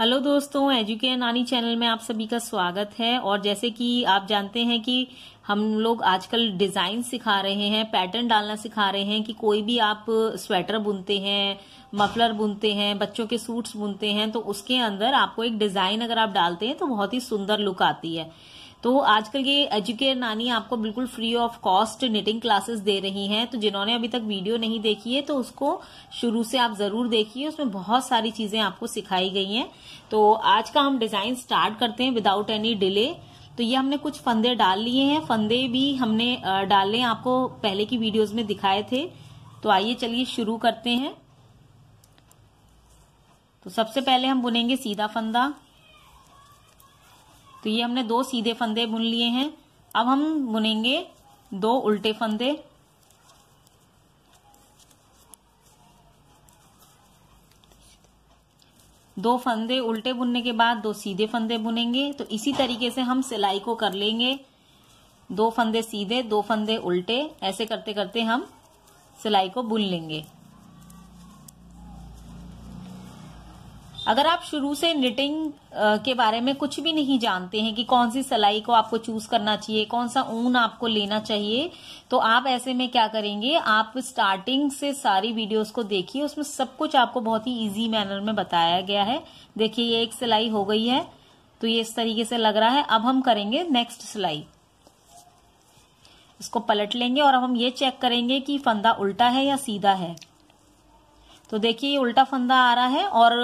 hello दोस्तों एजुके नानी channel में आप सभी का स्वागत है और जैसे कि आप जानते हैं कि हम लोग आजकल डिज़ाइन सिखा रहे हैं पैटर्न डालना सिखा रहे हैं कि कोई भी आप स्वेटर बुनते हैं मफलर बुनते हैं बच्चों के सूट्स बुनते हैं तो उसके अंदर आपको एक डिज़ाइन अगर आप डालते हैं तो बहुत ही सुंदर लुक आती है तो आजकल ये एजुकेयर नानी आपको बिल्कुल free of cost knitting classes दे रही हैं तो जिन्होंने अभी तक वीडियो नहीं देखी है तो उसको शुरू से आप जरूर देखिए उसमें बहुत सारी चीजें आपको सिखाई गई हैं तो आज का हम डिजाइन स्टार्ट करते हैं विदाउट एनी डिले तो ये हमने कुछ फंदे डाल लिए हैं फंदे भी हमने डाले आपको पहले की वीडियोज में दिखाए थे तो आइए चलिए शुरू करते हैं तो सबसे पहले हम बुनेंगे सीधा फंदा तो ये हमने दो सीधे फंदे बुन लिए हैं अब हम बुनेंगे दो उल्टे फंदे दो फंदे उल्टे बुनने के बाद दो सीधे फंदे बुनेंगे तो इसी तरीके से हम सिलाई को कर लेंगे दो फंदे सीधे दो फंदे उल्टे ऐसे करते करते हम सिलाई को बुन लेंगे अगर आप शुरू से निटिंग के बारे में कुछ भी नहीं जानते हैं कि कौन सी सिलाई को आपको चूज करना चाहिए कौन सा ऊन आपको लेना चाहिए तो आप ऐसे में क्या करेंगे आप स्टार्टिंग से सारी वीडियोस को देखिए उसमें सब कुछ आपको बहुत ही इजी मैनर में बताया गया है देखिए ये एक सिलाई हो गई है तो ये इस तरीके से लग रहा है अब हम करेंगे नेक्स्ट सिलाई इसको पलट लेंगे और अब हम ये चेक करेंगे कि फंदा उल्टा है या सीधा है तो देखिए ये उल्टा फंदा आ रहा है और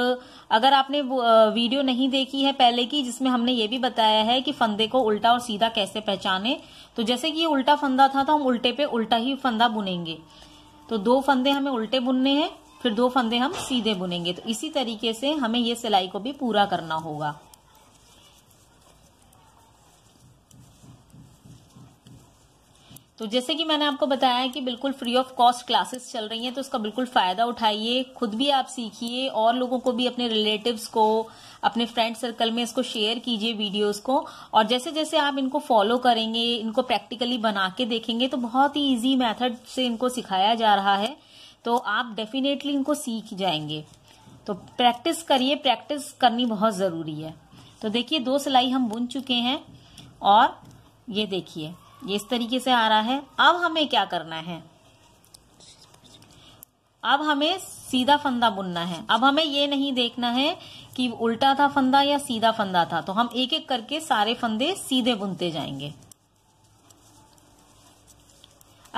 अगर आपने वीडियो नहीं देखी है पहले की जिसमें हमने ये भी बताया है कि फंदे को उल्टा और सीधा कैसे पहचाने तो जैसे कि ये उल्टा फंदा था तो हम उल्टे पे उल्टा ही फंदा बुनेंगे तो दो फंदे हमें उल्टे बुनने हैं फिर दो फंदे हम सीधे बुनेंगे तो इसी तरीके से हमें ये सिलाई को भी पूरा करना होगा तो जैसे कि मैंने आपको बताया कि बिल्कुल फ्री ऑफ कॉस्ट क्लासेस चल रही हैं तो उसका बिल्कुल फ़ायदा उठाइए खुद भी आप सीखिए और लोगों को भी अपने रिलेटिव्स को अपने फ्रेंड सर्कल में इसको शेयर कीजिए वीडियोस को और जैसे जैसे आप इनको फॉलो करेंगे इनको प्रैक्टिकली बना के देखेंगे तो बहुत ही ईजी मैथड से इनको सिखाया जा रहा है तो आप डेफिनेटली इनको सीख जाएंगे तो प्रैक्टिस करिए प्रैक्टिस करनी बहुत ज़रूरी है तो देखिए दो सिलाई हम बुन चुके हैं और ये देखिए ये इस तरीके से आ रहा है अब हमें क्या करना है अब हमें सीधा फंदा बुनना है अब हमें ये नहीं देखना है कि उल्टा था फंदा या सीधा फंदा था तो हम एक एक करके सारे फंदे सीधे बुनते जाएंगे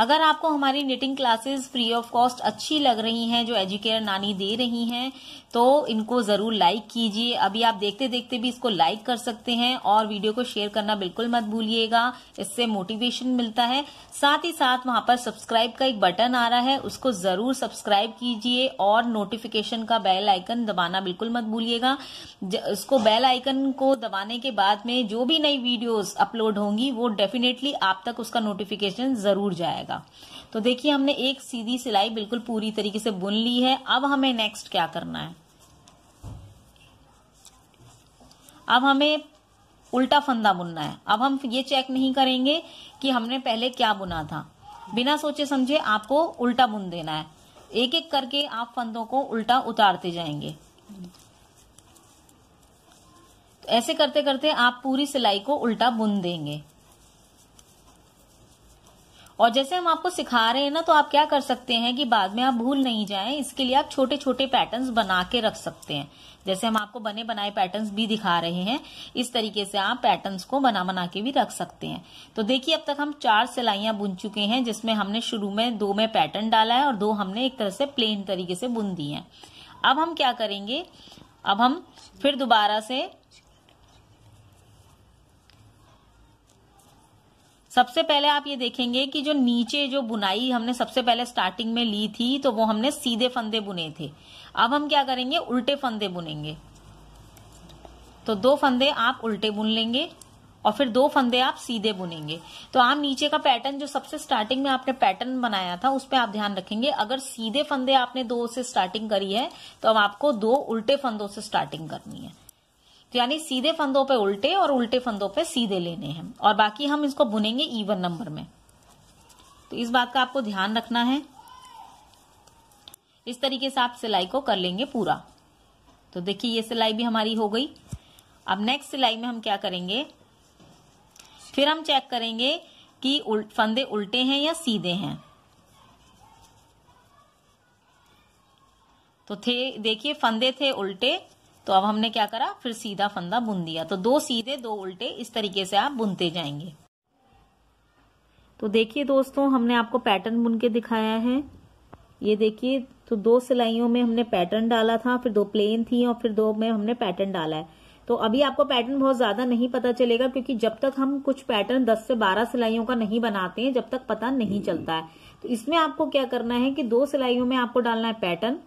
अगर आपको हमारी knitting classes free of cost अच्छी लग रही हैं जो एजुकेटर नानी दे रही हैं तो इनको ज़रूर लाइक कीजिए अभी आप देखते देखते भी इसको लाइक कर सकते हैं और वीडियो को शेयर करना बिल्कुल मत भूलिएगा इससे मोटिवेशन मिलता है साथ ही साथ वहां पर सब्सक्राइब का एक बटन आ रहा है उसको ज़रूर सब्सक्राइब कीजिए और नोटिफिकेशन का बेल आइकन दबाना बिल्कुल मत भूलिएगा उसको बेल आइकन को दबाने के बाद में जो भी नई वीडियोज अपलोड होंगी वो डेफिनेटली आप तक उसका नोटिफिकेशन ज़रूर जाएगा जाएगा तो देखिए हमने एक सीधी सिलाई बिल्कुल पूरी तरीके से बुन ली है अब हमें नेक्स्ट क्या करना है अब हमें उल्टा फंदा बुनना है अब हम ये चेक नहीं करेंगे कि हमने पहले क्या बुना था बिना सोचे समझे आपको उल्टा बुन देना है एक एक करके आप फंदों को उल्टा उतारते जाएंगे तो ऐसे करते करते आप पूरी सिलाई को उल्टा बुन देंगे और जैसे हम आपको सिखा रहे हैं ना तो आप क्या कर सकते हैं कि बाद में आप भूल नहीं जाएं इसके लिए आप छोटे छोटे पैटर्न्स बना के रख सकते हैं जैसे हम आपको बने बनाए पैटर्न्स भी दिखा रहे हैं इस तरीके से आप पैटर्न्स को बना बना के भी रख सकते हैं तो देखिए अब तक हम चार सिलाइयां बुन चुके हैं जिसमें हमने शुरू में दो में पैटर्न डाला है और दो हमने एक तरह से प्लेन तरीके से बुन दी है अब हम क्या करेंगे अब हम फिर दोबारा से सबसे पहले आप ये देखेंगे कि जो नीचे जो बुनाई हमने सबसे पहले स्टार्टिंग में ली थी तो वो हमने सीधे फंदे बुने थे अब हम क्या करेंगे उल्टे फंदे बुनेंगे तो दो फंदे आप उल्टे बुन लेंगे और फिर दो फंदे आप सीधे बुनेंगे तो आप नीचे का पैटर्न जो सबसे स्टार्टिंग में आपने पैटर्न बनाया था उस पर आप ध्यान रखेंगे अगर सीधे फंदे आपने दो से स्टार्टिंग करी है तो अब आपको दो उल्टे फंदों से स्टार्टिंग करनी है तो यानी सीधे फंदों पे उल्टे और उल्टे फंदों पे सीधे लेने हैं और बाकी हम इसको बुनेंगे इवन नंबर में तो इस बात का आपको ध्यान रखना है इस तरीके से आप सिलाई को कर लेंगे पूरा तो देखिए ये सिलाई भी हमारी हो गई अब नेक्स्ट सिलाई में हम क्या करेंगे फिर हम चेक करेंगे कि उल्ट, फंदे उल्टे हैं या सीधे हैं तो थे देखिए फंदे थे उल्टे तो अब हमने क्या करा फिर सीधा फंदा बुन दिया तो दो सीधे दो उल्टे इस तरीके से आप बुनते जाएंगे तो देखिए दोस्तों हमने आपको पैटर्न बुन के दिखाया है ये देखिए तो दो सिलाइयों में हमने पैटर्न डाला था फिर दो प्लेन थी और फिर दो में हमने पैटर्न डाला है तो अभी आपको पैटर्न बहुत ज्यादा नहीं पता चलेगा क्योंकि जब तक हम कुछ पैटर्न 10 से 12 सिलाइयों का नहीं बनाते हैं जब तक पता नहीं चलता है तो इसमें आपको क्या करना है कि दो सिलाइयों में आपको डालना है पैटर्न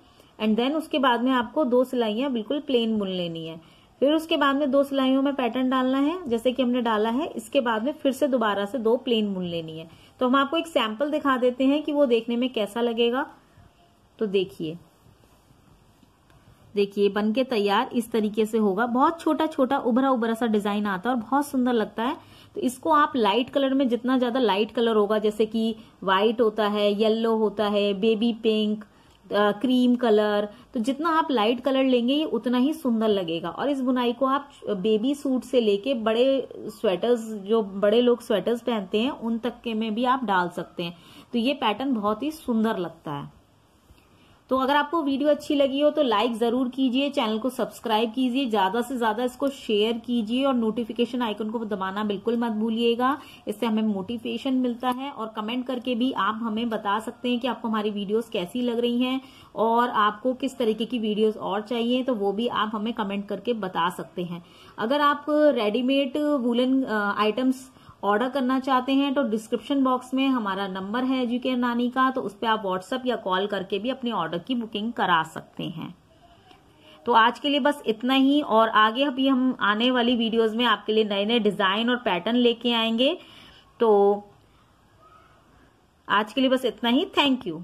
एंड देन उसके बाद में आपको दो सिलाइयाँ बिल्कुल प्लेन बुन लेनी है फिर उसके बाद में दो सिलाइयों में पैटर्न डालना है जैसे कि हमने डाला है इसके बाद में फिर से दोबारा से दो प्लेन बुन लेनी है तो हम आपको एक सैंपल दिखा देते हैं कि वो देखने में कैसा लगेगा तो देखिए देखिए बन के तैयार इस तरीके से होगा बहुत छोटा छोटा उभरा उभरा सा डिजाइन आता है और बहुत सुंदर लगता है तो इसको आप लाइट कलर में जितना ज्यादा लाइट कलर होगा जैसे कि व्हाइट होता है येलो होता है बेबी पिंक क्रीम कलर तो जितना आप लाइट कलर लेंगे ये उतना ही सुंदर लगेगा और इस बुनाई को आप बेबी सूट से लेके बड़े स्वेटर्स जो बड़े लोग स्वेटर्स पहनते हैं उन तक के में भी आप डाल सकते हैं तो ये पैटर्न बहुत ही सुंदर लगता है तो अगर आपको वीडियो अच्छी लगी हो तो लाइक जरूर कीजिए चैनल को सब्सक्राइब कीजिए ज्यादा से ज्यादा इसको शेयर कीजिए और नोटिफिकेशन आइकन को दबाना बिल्कुल मत भूलिएगा इससे हमें मोटिवेशन मिलता है और कमेंट करके भी आप हमें बता सकते हैं कि आपको हमारी वीडियोस कैसी लग रही हैं और आपको किस तरीके की वीडियोज और चाहिए तो वो भी आप हमें कमेंट करके बता सकते हैं अगर आप रेडीमेड वुलन आइटम्स ऑर्डर करना चाहते हैं तो डिस्क्रिप्शन बॉक्स में हमारा नंबर है एजुकेयर नानी का तो उस पर आप व्हाट्सअप या कॉल करके भी अपने ऑर्डर की बुकिंग करा सकते हैं तो आज के लिए बस इतना ही और आगे अभी हम आने वाली वीडियोस में आपके लिए नए नए डिज़ाइन और पैटर्न लेके आएंगे तो आज के लिए बस इतना ही थैंक यू